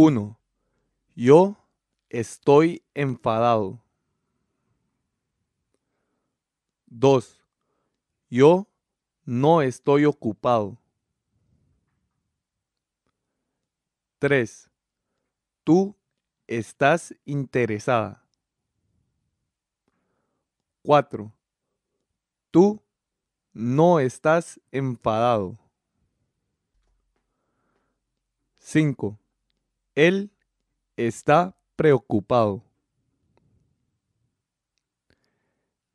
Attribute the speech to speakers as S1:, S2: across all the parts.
S1: 1. Yo estoy enfadado. 2. Yo no estoy ocupado. 3. Tú estás interesada. 4. Tú no estás enfadado. 5. Él está preocupado.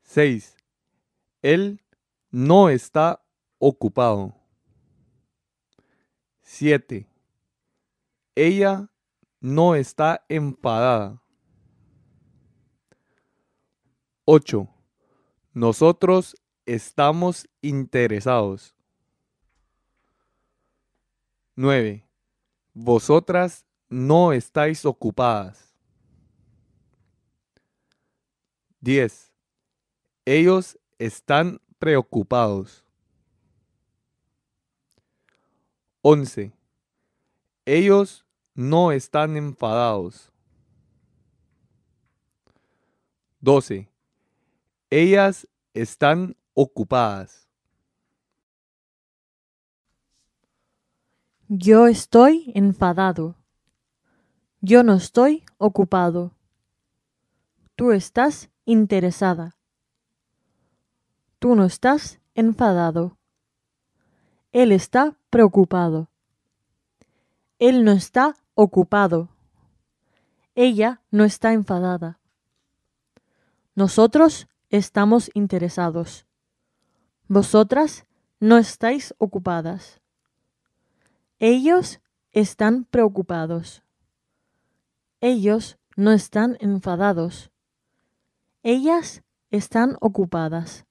S1: 6. Él no está ocupado. 7. Ella no está enfadada. 8. Nosotros estamos interesados. 9. Vosotras no estáis ocupadas. 10. Ellos están preocupados. 11. Ellos no están enfadados. 12. Ellas están ocupadas.
S2: Yo estoy enfadado. Yo no estoy ocupado. Tú estás interesada. Tú no estás enfadado. Él está preocupado. Él no está ocupado. Ella no está enfadada. Nosotros estamos interesados. Vosotras no estáis ocupadas. Ellos están preocupados. Ellos no están enfadados. Ellas están ocupadas.